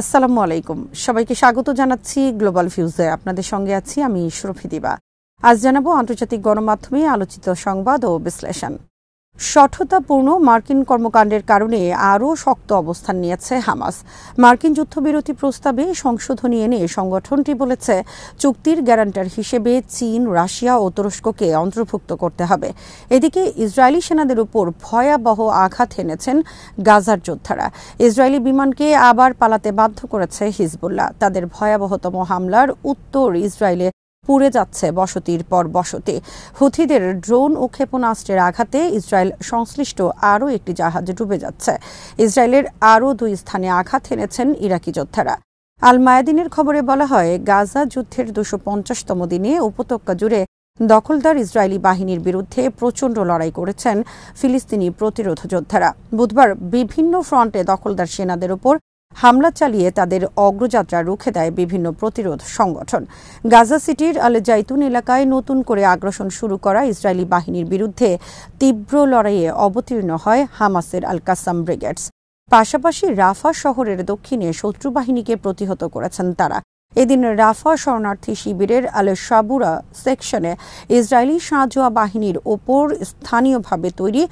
আসসালামু আলাইকুম সবাইকে স্বাগত জানাচ্ছি গ্লোবাল ফিউজে আপনাদের সঙ্গে আছি আমি সুরফি দিবা আজ জানাবো আন্তর্জাতিক গণমাধ্যমে আলোচিত সংবাদ ও বিশ্লেষণ সঠতাপূর্ণ মার্কিন কর্মকাণ্ডের কারণে আরও শক্ত অবস্থান নিয়েছে হামাস মার্কিন যুদ্ধবিরতি প্রস্তাবে সংশোধনী এনে সংগঠনটি বলেছে চুক্তির গ্যারান্টার হিসেবে চীন রাশিয়া ও তুরস্ককে অন্তর্ভুক্ত করতে হবে এদিকে ইসরায়েলি সেনাদের উপর ভয়াবহ আঘাত এনেছেন গাজার যোদ্ধারা ইসরায়েলি বিমানকে আবার পালাতে বাধ্য করেছে হিজবুল্লাহ তাদের ভয়াবহতম হামলার উত্তর ইসরায়েলে পুড়ে যাচ্ছে বসতির পর বসতি হুথিদের ড্রোন ও ক্ষেপণাস্ত্রের আঘাতে ইসরায়েল সংশ্লিষ্ট আরও একটি জাহাজ ডুবে যাচ্ছে ইসরায়েলের আরও দুই স্থানে আঘাত হেনেছেন ইরাকি যোদ্ধারা আল মায়াদিনের খবরে বলা হয় গাজা যুদ্ধের দুশো পঞ্চাশতম দিনে উপত্যকা জুড়ে দখলদার ইসরায়েলি বাহিনীর বিরুদ্ধে প্রচণ্ড লড়াই করেছেন ফিলিস্তিনি প্রতিরোধ যোদ্ধারা বুধবার বিভিন্ন ফ্রন্টে দখলদার সেনাদের ওপর হামলা চালিয়ে তাদের অগ্রযাত্রা রুখে দেয় বিভিন্ন প্রতিরোধ সংগঠন গাজা সিটির আল জাইতুন এলাকায় নতুন করে আগ্রাসন শুরু করা ইসরায়েলি বাহিনীর বিরুদ্ধে তীব্র লড়াইয়ে অবতীর্ণ হয় হামাসের আল কাসাম ব্রিগেডস পাশাপাশি রাফা শহরের দক্ষিণে শত্রু বাহিনীকে প্রতিহত করেছেন তারা এদিন রাফা শরণার্থী শিবিরের আল সাবুরা সেকশনে ইসরায়েলি সাঁজোয়া বাহিনীর ওপর স্থানীয়ভাবে তৈরি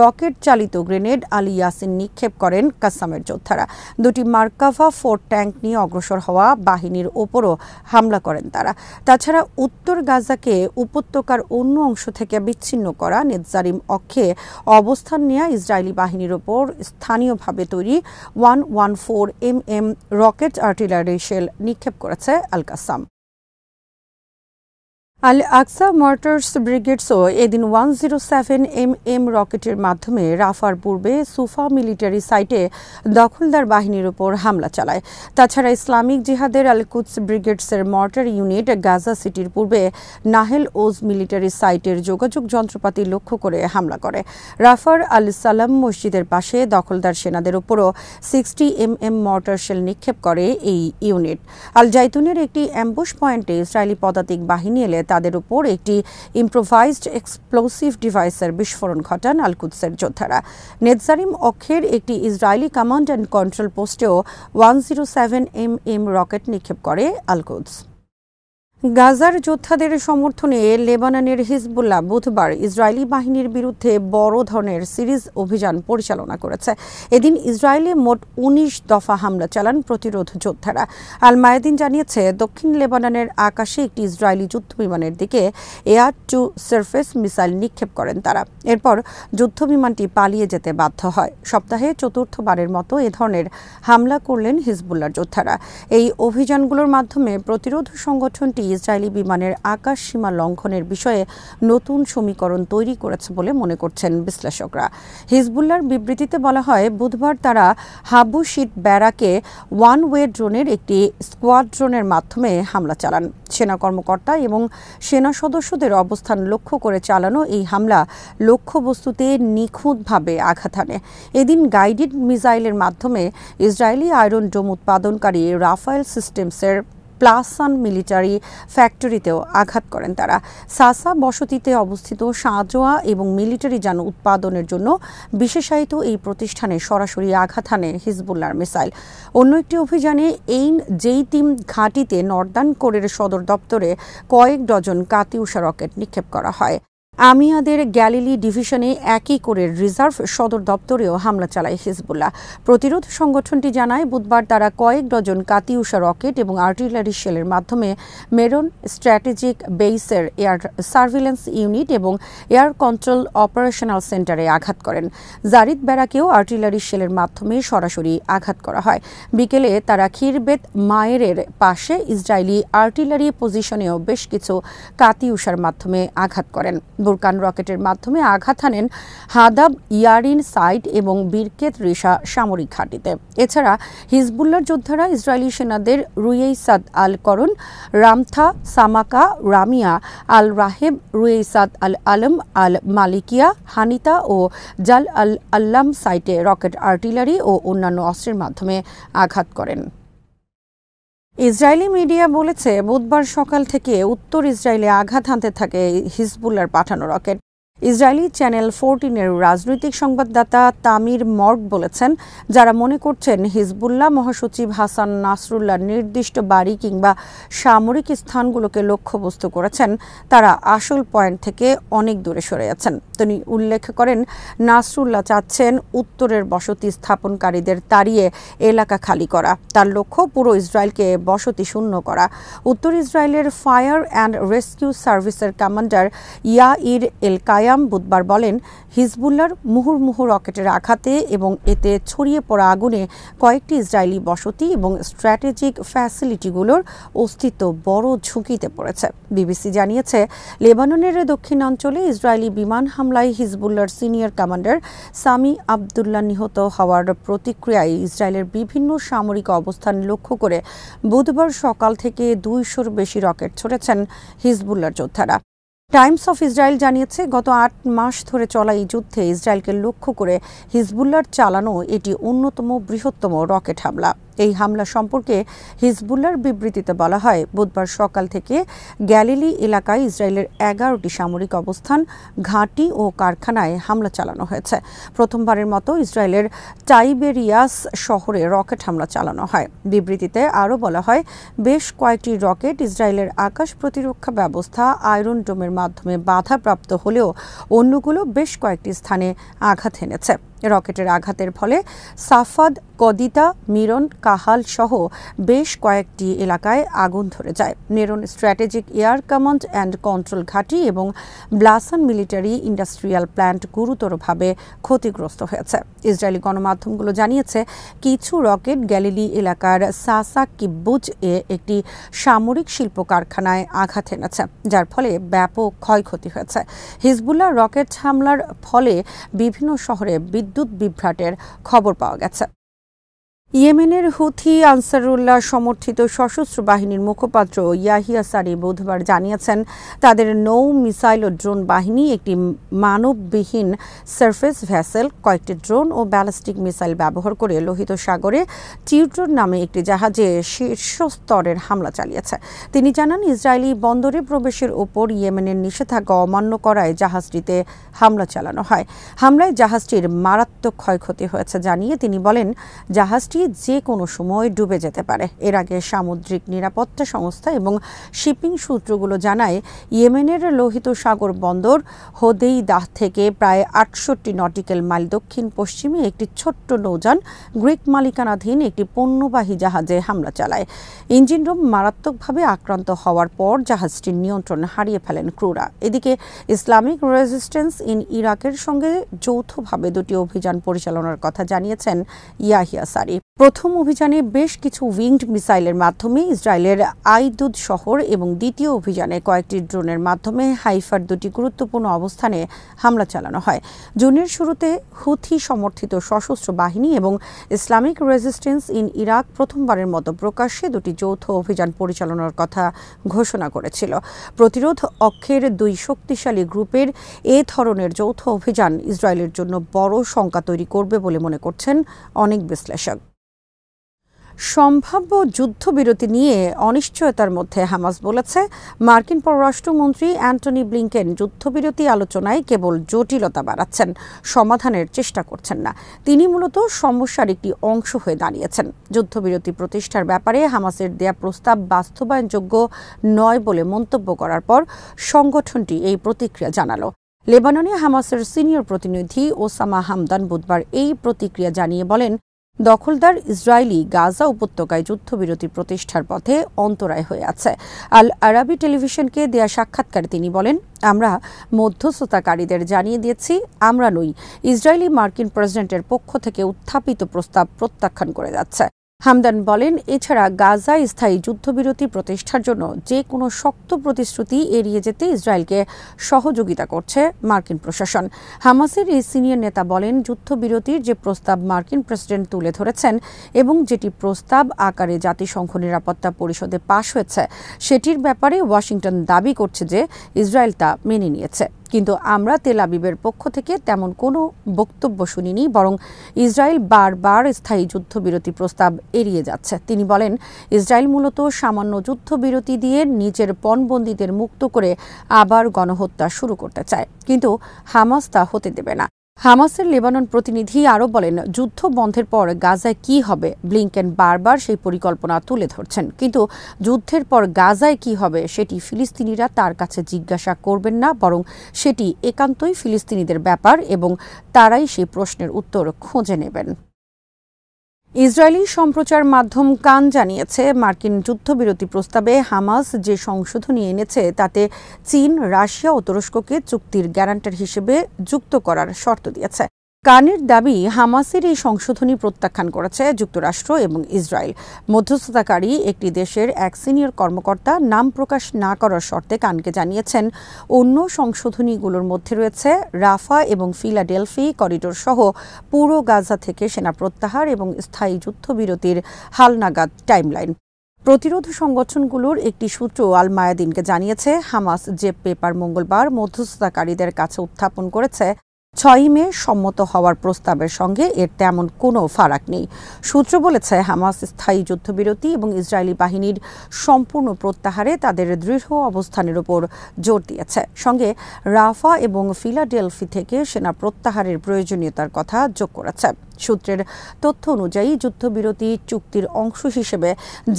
রকেট চালিত গ্রেনেড আল ইয়াসিন নিক্ষেপ করেন কাসামের যোদ্ধারা দুটি মার্কাভা ফোর ট্যাঙ্ক নিয়ে অগ্রসর হওয়া বাহিনীর ওপরও হামলা করেন তারা তাছাড়া উত্তর গাজাকে উপত্যকার অন্য অংশ থেকে বিচ্ছিন্ন করা নেজারিম অক্ষে অবস্থান নেয়া ইসরায়েলি বাহিনীর ওপর স্থানীয়ভাবে তৈরি one one four M M rocket artillery shell নিক্ষেপ קורצה אל-קסאם. আল আকসা মর্টার্স ব্রিগেডসও এদিন one zero seven M M রকেটের মাধ্যমে রাফার পূর্বে সুফা মিলিটারি সাইটে দখলদার বাহিনীর ওপর হামলা চালায় তাছাড়া ইসলামিক জিহাদের আল কুদস ব্রিগেডসের মর্টার ইউনিট গাজা সিটির পূর্বে নাহেল ওজ মিলিটারি সাইটের যোগাযোগ যন্ত্রপাতি লক্ষ্য করে হামলা করে রাফার আল সালাম মসজিদের পাশে দখলদার সেনাদের ওপরও sixty M M mortar shell নিক্ষেপ করে এই ইউনিট আল জাইতুনের একটি অ্যাম্বুশ পয়েন্টে ইসরায়েলি পদাতিক বাহিনী এলে তাদের উপর একটি ইম্প্রোভাইজড এক্সপ্লোসিভ ডিভাইসের বিস্ফোরণ ঘটান আলকুদসের যোদ্ধারা নেজারিম অক্ষের একটি ইসরায়েলি কমান্ড অ্যান্ড কন্ট্রোল পোস্টেও one zero seven M M rocket নিক্ষেপ করে আলকুদস গাজার যোদ্ধাদের সমর্থনে লেবাননের হিজবুল্লাহ বুধবার ইসরায়েলি বাহিনীর বিরুদ্ধে বড় ধরনের সিরিজ অভিযান পরিচালনা করেছে এদিন ইসরায়েলে মোট উনিশ দফা হামলা চালান প্রতিরোধ যোদ্ধারা আল মায়াদিন জানিয়েছে দক্ষিণ লেবাননের আকাশে একটি ইসরায়েলি যুদ্ধ বিমানের দিকে এয়ার টু সার্ফেস মিসাইল নিক্ষেপ করেন তারা এরপর যুদ্ধ বিমানটি পালিয়ে যেতে বাধ্য হয় সপ্তাহে চতুর্থবারের মতো এ ধরনের হামলা করলেন হিজবুল্লার যোদ্ধারা এই অভিযানগুলোর মাধ্যমে প্রতিরোধ সংগঠনটি ইসরায়েলি বিমানের আকাশ সীমা লঙ্ঘনের বিষয়ে নতুন সমীকরণ তৈরি করেছে বলে মনে করছেন বিশ্লেষকরা হিজবুল্লার বিবৃতিতে বলা হয় বুধবার তারা হাবু শীত ব্যারাকে ওয়ান ওয়ে ড্রোনের একটি ড্রোনের মাধ্যমে হামলা চালান সেনা কর্মকর্তা এবং সেনা সদস্যদের অবস্থান লক্ষ্য করে চালানো এই হামলা লক্ষ্যবস্তুতে নিখুঁতভাবে আঘাত হানে এদিন গাইডেড মিসাইলের মাধ্যমে ইসরায়েলি আয়রন ডোম উৎপাদনকারী রাফায়েল সিস্টেমসের প্লাসান মিলিটারি ফ্যাক্টরিতেও আঘাত করেন তারা সাসা বসতিতে অবস্থিত সাঁজোয়া এবং মিলিটারি যান উৎপাদনের জন্য বিশেষায়িত এই প্রতিষ্ঠানে সরাসরি আঘাত হানে হিজবুল্লার মিসাইল অন্য একটি অভিযানে এইন যেই তিম ঘাঁটিতে নর্দান কোরের সদর দপ্তরে কয়েক ডজন কাতিউষা রকেট নিক্ষেপ করা হয় আমিয়াদের গ্যালিলি ডিভিশনে একই করে রিজার্ভ সদর দপ্তরেও হামলা চালায় হিজবুল্লাহ প্রতিরোধ সংগঠনটি জানায় বুধবার তারা কয়েক ডজন কাতিউষা রকেট এবং আর্টিলারি শেলের মাধ্যমে মেরন স্ট্র্যাটেজিক বেইসের এয়ার সার্ভিলেন্স ইউনিট এবং এয়ার কন্ট্রোল অপারেশনাল সেন্টারে আঘাত করেন জারিদ বেড়াকেও আর্টিলারি শেলের মাধ্যমে সরাসরি আঘাত করা হয় বিকেলে তারা খিরবেত মায়েরের পাশে ইসরায়েলি আর্টিলারি পজিশনেও বেশ কিছু কাতিউষার মাধ্যমে আঘাত করেন বুরকান রকেটের মাধ্যমে আঘাত হানেন হাদাব ইয়ারিন সাইট এবং বীরকেত রিসা সামরিক ঘাঁটিতে এছাড়া হিজবুল্লার যোদ্ধারা ইসরায়েলি সেনাদের রুয়েইসাদ আল করণ রামথা সামাকা রামিয়া আল রাহেব রুয়েসাদ আল আলম আল মালিকিয়া হানিতা ও জাল আল আল্লাম সাইটে রকেট আর্টিলারি ও অন্যান্য অস্ত্রের মাধ্যমে আঘাত করেন ইসরায়েলি মিডিয়া বলেছে বুধবার সকাল থেকে উত্তর ইসরায়েলে আঘাত হানতে থাকে হিজবুল্লার পাঠানো রকেট ইসরায়েলি চ্যানেল ফোরটিনের রাজনৈতিক সংবাদদাতা তামির মর্গ বলেছেন যারা মনে করছেন হিজবুল্লাহ মহাসচিব হাসান নাসরুল্লাহ নির্দিষ্ট বাড়ি কিংবা সামরিক স্থানগুলোকে লক্ষ্যবস্তু করেছেন তারা আসল পয়েন্ট থেকে অনেক দূরে সরে আছেন তিনি উল্লেখ করেন নাসরুল্লাহ চাচ্ছেন উত্তরের বসতি স্থাপনকারীদের তাড়িয়ে এলাকা খালি করা তার লক্ষ্য পুরো ইসরায়েলকে বসতি শূন্য করা উত্তর ইসরায়েলের ফায়ার অ্যান্ড রেস্কিউ সার্ভিসের কমান্ডার ইয়াইর এলকায় খায়াম বুধবার বলেন হিজবুল্লার মুহুর্মুহু রকেটের আঘাতে এবং এতে ছড়িয়ে পড়া আগুনে কয়েকটি ইসরায়েলি বসতি এবং স্ট্র্যাটেজিক ফ্যাসিলিটিগুলোর অস্তিত্ব বড় ঝুঁকিতে পড়েছে বিবিসি জানিয়েছে লেবাননের দক্ষিণাঞ্চলে ইসরায়েলি বিমান হামলায় হিজবুল্লার সিনিয়র কমান্ডার সামি আবদুল্লাহ নিহত হওয়ার প্রতিক্রিয়ায় ইসরায়েলের বিভিন্ন সামরিক অবস্থান লক্ষ্য করে বুধবার সকাল থেকে দুইশোর বেশি রকেট ছড়েছেন হিজবুল্লার যোদ্ধারা টাইমস অফ ইসরায়েল জানিয়েছে গত আট মাস ধরে চলা এই যুদ্ধে ইসরায়েলকে লক্ষ্য করে হিজবুল্লার চালানো এটি অন্যতম বৃহত্তম রকেট হামলা এই হামলা সম্পর্কে হিজবুল্লার বিবৃতিতে বলা হয় বুধবার সকাল থেকে গ্যালিলি এলাকায় ইসরায়েলের এগারোটি সামরিক অবস্থান ঘাঁটি ও কারখানায় হামলা চালানো হয়েছে প্রথমবারের মতো ইসরায়েলের টাইবেরিয়াস শহরে রকেট হামলা চালানো হয় বিবৃতিতে আরও বলা হয় বেশ কয়েকটি রকেট ইসরায়েলের আকাশ প্রতিরক্ষা ব্যবস্থা আয়রন ডোমের মাধ্যমে বাধাপ্রাপ্ত হলেও অন্যগুলো বেশ কয়েকটি স্থানে আঘাত এনেছে রকেটের আঘাতের ফলে সাফাদ কদিতা মিরন কাহাল সহ বেশ কয়েকটি এলাকায় আগুন ধরে যায় Meron strategic air command and control ঘাঁটি এবং ব্লাসান মিলিটারি ইন্ডাস্ট্রিয়াল প্ল্যান্ট গুরুতরভাবে ক্ষতিগ্রস্ত হয়েছে ইসরায়েলি গণমাধ্যমগুলো জানিয়েছে কিছু রকেট গ্যালিলি এলাকার সাসা কিব্বুজ এ একটি সামরিক শিল্প কারখানায় আঘাত এনেছে যার ফলে ব্যাপক ক্ষয়ক্ষতি হয়েছে হিজবুল্লাহ রকেট হামলার ফলে বিভিন্ন শহরে বিদ্যুৎ বিদ্যুৎ বিভ্রাটের খবর পাওয়া গেছে ইয়েমেনের হুথি আনসারুল্লাহ সমর্থিত সশস্ত্র বাহিনীর মুখপাত্র ইয়াহিয়া সারি বুধবার জানিয়েছেন তাদের নৌ মিসাইল ও ড্রোন বাহিনী একটি মানববিহীন সার্ফেস ভ্যাসেল কয়েকটি ড্রোন ও ব্যালিস্টিক মিসাইল ব্যবহার করে লোহিত সাগরে টিউটর নামে একটি জাহাজে শীর্ষ স্তরের হামলা চালিয়েছে তিনি জানান ইসরায়েলি বন্দরে প্রবেশের ওপর ইয়েমেনের নিষেধাজ্ঞা অমান্য করায় জাহাজটিতে হামলা চালানো হয় হামলায় জাহাজটির মারাত্মক ক্ষয়ক্ষতি হয়েছে জানিয়ে তিনি বলেন জাহাজটি যে কোনো সময় ডুবে যেতে পারে এর আগে সামুদ্রিক নিরাপত্তা সংস্থা এবং শিপিং সূত্রগুলো জানায় ইয়েমেনের লোহিত সাগর বন্দর দাহ থেকে প্রায় আটষট্টি নটিক্যাল মাইল দক্ষিণ পশ্চিমে একটি ছোট্ট নৌযান গ্রিক মালিকানাধীন একটি পণ্যবাহী জাহাজে হামলা চালায় ইঞ্জিন রুম মারাত্মকভাবে আক্রান্ত হওয়ার পর জাহাজটির নিয়ন্ত্রণ হারিয়ে ফেলেন ক্রুরা এদিকে ইসলামিক রেজিস্ট্যান্স ইন ইরাকের সঙ্গে যৌথভাবে দুটি অভিযান পরিচালনার কথা জানিয়েছেন ইয়াহিয়া সারি প্রথম অভিযানে বেশ কিছু উইংড মিসাইলের মাধ্যমে ইসরায়েলের আইদুদ শহর এবং দ্বিতীয় অভিযানে কয়েকটি ড্রোনের মাধ্যমে হাইফার দুটি গুরুত্বপূর্ণ অবস্থানে হামলা চালানো হয় জুনের শুরুতে হুথি সমর্থিত সশস্ত্র বাহিনী এবং ইসলামিক রেজিস্ট্যান্স ইন ইরাক প্রথমবারের মতো প্রকাশ্যে দুটি যৌথ অভিযান পরিচালনার কথা ঘোষণা করেছিল প্রতিরোধ অক্ষের দুই শক্তিশালী গ্রুপের এ ধরনের যৌথ অভিযান ইসরায়েলের জন্য বড় শঙ্কা তৈরি করবে বলে মনে করছেন অনেক বিশ্লেষক সম্ভাব্য যুদ্ধবিরতি নিয়ে অনিশ্চয়তার মধ্যে হামাস বলেছে মার্কিন পররাষ্ট্রমন্ত্রী অ্যান্টনি ব্লিংকেন যুদ্ধবিরতি আলোচনায় কেবল জটিলতা বাড়াচ্ছেন সমাধানের চেষ্টা করছেন না তিনি মূলত সমস্যার একটি অংশ হয়ে দাঁড়িয়েছেন যুদ্ধবিরতি প্রতিষ্ঠার ব্যাপারে হামাসের দেয়া প্রস্তাব বাস্তবায়নযোগ্য নয় বলে মন্তব্য করার পর সংগঠনটি এই প্রতিক্রিয়া জানালো লেবাননে হামাসের সিনিয়র প্রতিনিধি ওসামা হামদান বুধবার এই প্রতিক্রিয়া জানিয়ে বলেন দখলদার ইসরায়েলি গাজা উপত্যকায় যুদ্ধবিরতি প্রতিষ্ঠার পথে অন্তরায় হয়ে আছে আল আরাবি টেলিভিশনকে দেয়া সাক্ষাৎকারে তিনি বলেন আমরা মধ্যস্থতাকারীদের জানিয়ে দিয়েছি আমরা নই ইসরায়েলি মার্কিন প্রেসিডেন্টের পক্ষ থেকে উত্থাপিত প্রস্তাব প্রত্যাখ্যান করে যাচ্ছে হামদান বলেন এছাড়া গাজা স্থায়ী যুদ্ধবিরতি প্রতিষ্ঠার জন্য যে কোনো শক্ত প্রতিশ্রুতি এড়িয়ে যেতে ইসরায়েলকে সহযোগিতা করছে মার্কিন প্রশাসন হামাসের এই সিনিয়র নেতা বলেন যুদ্ধবিরতির যে প্রস্তাব মার্কিন প্রেসিডেন্ট তুলে ধরেছেন এবং যেটি প্রস্তাব আকারে জাতিসংঘ নিরাপত্তা পরিষদে পাশ হয়েছে সেটির ব্যাপারে ওয়াশিংটন দাবি করছে যে ইসরায়েল তা মেনে নিয়েছে কিন্তু আমরা তেল আবিবের পক্ষ থেকে তেমন কোনো বক্তব্য শুনিনি বরং ইসরায়েল বারবার স্থায়ী যুদ্ধবিরতি প্রস্তাব এড়িয়ে যাচ্ছে তিনি বলেন ইসরায়েল মূলত সামান্য যুদ্ধবিরতি দিয়ে নিজের পণবন্দীদের মুক্ত করে আবার গণহত্যা শুরু করতে চায় কিন্তু হামাস তা হতে দেবে না হামাসের লেবানন প্রতিনিধি আরও বলেন যুদ্ধ বন্ধের পর গাজায় কি হবে ব্লিংকেন বারবার সেই পরিকল্পনা তুলে ধরছেন কিন্তু যুদ্ধের পর গাজায় কি হবে সেটি ফিলিস্তিনিরা তার কাছে জিজ্ঞাসা করবেন না বরং সেটি একান্তই ফিলিস্তিনিদের ব্যাপার এবং তারাই সেই প্রশ্নের উত্তর খুঁজে নেবেন ইসরায়েলি সম্প্রচার মাধ্যম কান জানিয়েছে মার্কিন যুদ্ধবিরতি প্রস্তাবে হামাস যে সংশোধনী এনেছে তাতে চীন রাশিয়া ও তুরস্ককে চুক্তির গ্যারান্টার হিসেবে যুক্ত করার শর্ত দিয়েছে কানের দাবি হামাসের এই সংশোধনী প্রত্যাখ্যান করেছে যুক্তরাষ্ট্র এবং ইসরায়েল মধ্যস্থতাকারী একটি দেশের এক সিনিয়র কর্মকর্তা নাম প্রকাশ না করার শর্তে কানকে জানিয়েছেন অন্য সংশোধনীগুলোর মধ্যে রয়েছে রাফা এবং ফিলাডেলফি করিডোর সহ পুরো গাজা থেকে সেনা প্রত্যাহার এবং স্থায়ী যুদ্ধবিরতির হালনাগাদ টাইমলাইন প্রতিরোধ সংগঠনগুলোর একটি সূত্র আল মায়াদিনকে জানিয়েছে হামাস যে পেপার মঙ্গলবার মধ্যস্থতাকারীদের কাছে উত্থাপন করেছে ছয়ই মে সম্মত হওয়ার প্রস্তাবের সঙ্গে এর তেমন কোনো ফারাক নেই সূত্র বলেছে হামাস স্থায়ী যুদ্ধবিরতি এবং ইসরায়েলি বাহিনীর সম্পূর্ণ প্রত্যাহারে তাদের দৃঢ় অবস্থানের ওপর জোর দিয়েছে সঙ্গে রাফা এবং ফিলাডেলফি থেকে সেনা প্রত্যাহারের প্রয়োজনীয়তার কথা যোগ করেছে সূত্রের তথ্য অনুযায়ী যুদ্ধবিরতি চুক্তির অংশ হিসেবে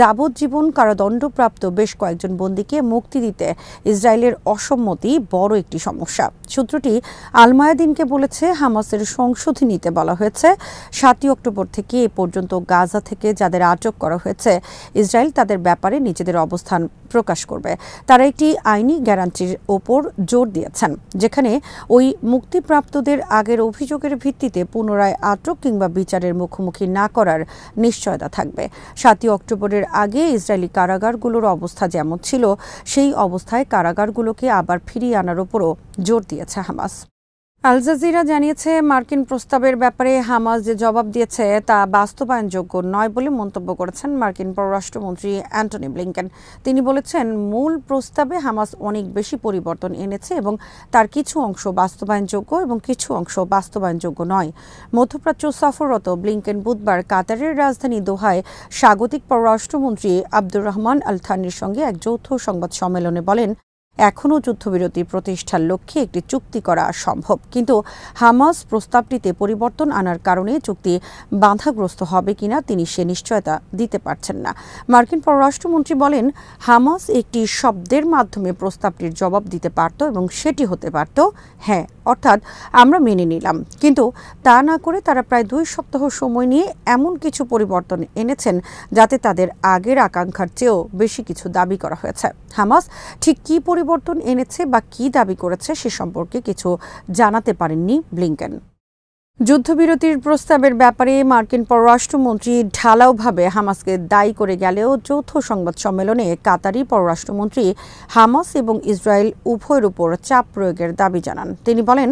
যাবজ্জীবন কারাদণ্ডপ্রাপ্ত বেশ কয়েকজন বন্দীকে মুক্তি দিতে ইসরায়েলের অসম্মতি বড় একটি সমস্যা সূত্রটি আলমায়াদিনকে বলেছে হামাসের সংশোধনী নিতে বলা হয়েছে সাতই অক্টোবর থেকে এ পর্যন্ত গাজা থেকে যাদের আটক করা হয়েছে ইসরায়েল তাদের ব্যাপারে নিজেদের অবস্থান প্রকাশ করবে তারা একটি আইনি গ্যারান্টির ওপর জোর দিয়েছেন যেখানে ওই মুক্তিপ্রাপ্তদের আগের অভিযোগের ভিত্তিতে পুনরায় আটক কিংবা বিচারের মুখোমুখি না করার নিশ্চয়তা থাকবে সাতই অক্টোবরের আগে ইসরায়েলি কারাগারগুলোর অবস্থা যেমন ছিল সেই অবস্থায় কারাগারগুলোকে আবার ফিরিয়ে আনার ওপরও জোর দিয়েছে হামাস আলজাজিরা জানিয়েছে মার্কিন প্রস্তাবের ব্যাপারে হামাস যে জবাব দিয়েছে তা বাস্তবায়নযোগ্য নয় বলে মন্তব্য করেছেন মার্কিন পররাষ্ট্রমন্ত্রী অ্যান্টনি ব্লিংকেন তিনি বলেছেন মূল প্রস্তাবে হামাস অনেক বেশি পরিবর্তন এনেছে এবং তার কিছু অংশ বাস্তবায়নযোগ্য এবং কিছু অংশ বাস্তবায়নযোগ্য নয় মধ্যপ্রাচ্য সফররত ব্লিংকেন বুধবার কাতারের রাজধানী দোহায় স্বাগতিক পররাষ্ট্রমন্ত্রী আব্দুর রহমান আল থানির সঙ্গে এক যৌথ সংবাদ সম্মেলনে বলেন এখনও যুদ্ধবিরতি প্রতিষ্ঠার লক্ষ্যে একটি চুক্তি করা সম্ভব কিন্তু হামাস প্রস্তাবটিতে পরিবর্তন আনার কারণে চুক্তি বাধাগ্রস্ত হবে কিনা তিনি সে নিশ্চয়তা দিতে পারছেন না মার্কিন পররাষ্ট্রমন্ত্রী বলেন হামাস একটি শব্দের মাধ্যমে প্রস্তাবটির জবাব দিতে পারত এবং সেটি হতে পারত হ্যাঁ অর্থাৎ আমরা মেনে নিলাম কিন্তু তা না করে তারা প্রায় দুই সপ্তাহ সময় নিয়ে এমন কিছু পরিবর্তন এনেছেন যাতে তাদের আগের আকাঙ্ক্ষার চেয়েও বেশি কিছু দাবি করা হয়েছে হামাস ঠিক কি পরিবর্তন এনেছে বা কি দাবি করেছে সে সম্পর্কে কিছু জানাতে পারেননি ব্লিংকেন যুদ্ধবিরতির প্রস্তাবের ব্যাপারে মার্কিন পররাষ্ট্রমন্ত্রী ঢালাওভাবে হামাসকে দায়ী করে গেলেও যৌথ সংবাদ সম্মেলনে কাতারি পররাষ্ট্রমন্ত্রী হামাস এবং ইসরায়েল উভয়ের উপর চাপ প্রয়োগের দাবি জানান তিনি বলেন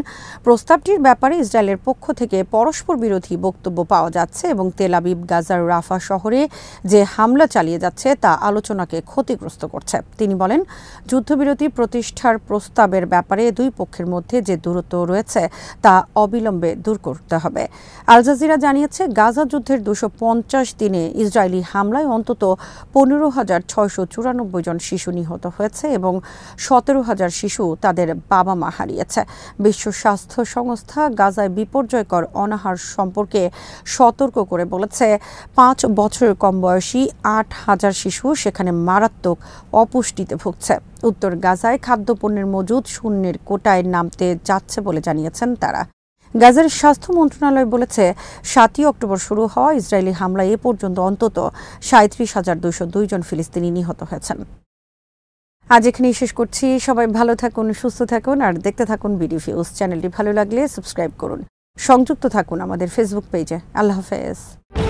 প্রস্তাবটির ব্যাপারে ইসরায়েলের পক্ষ থেকে পরস্পর বিরোধী বক্তব্য পাওয়া যাচ্ছে এবং তেলাবিব গাজার রাফা শহরে যে হামলা চালিয়ে যাচ্ছে তা আলোচনাকে ক্ষতিগ্রস্ত করছে তিনি বলেন যুদ্ধবিরতি প্রতিষ্ঠার প্রস্তাবের ব্যাপারে দুই পক্ষের মধ্যে যে দূরত্ব রয়েছে তা অবিলম্বে দূর করতে হবে আল জাজিরা জানিয়েছে গাজা যুদ্ধের দুশো পঞ্চাশ দিনে ইসরায়েলি হামলায় অন্তত পনেরো হাজার ছয়শো চুরানব্বই জন শিশু নিহত হয়েছে এবং সতেরো হাজার শিশু তাদের বাবা মা হারিয়েছে বিশ্ব স্বাস্থ্য সংস্থা গাজায় বিপর্যয়কর অনাহার সম্পর্কে সতর্ক করে বলেছে পাঁচ বছরের কম বয়সী আট হাজার শিশু সেখানে মারাত্মক অপুষ্টিতে ভুগছে উত্তর গাজায় খাদ্যপণ্যের মজুদ শূন্যের কোটায় নামতে যাচ্ছে বলে জানিয়েছেন তারা গাজার স্বাস্থ্য মন্ত্রণালয় বলেছে সাতই অক্টোবর শুরু হওয়া ইসরায়েলি হামলা এ পর্যন্ত অন্তত সাঁত্রিশ হাজার দুইশো দুইজন ফিলিস্তিনি নিহত হয়েছেন আজ এখানেই শেষ করছি সবাই ভালো থাকুন সুস্থ থাকুন আর দেখতে থাকুন বিডি ভিউজ চ্যানেলটি ভালো লাগলে সাবস্ক্রাইব করুন সংযুক্ত থাকুন আমাদের ফেসবুক পেজে আল্লাহ হাফেজ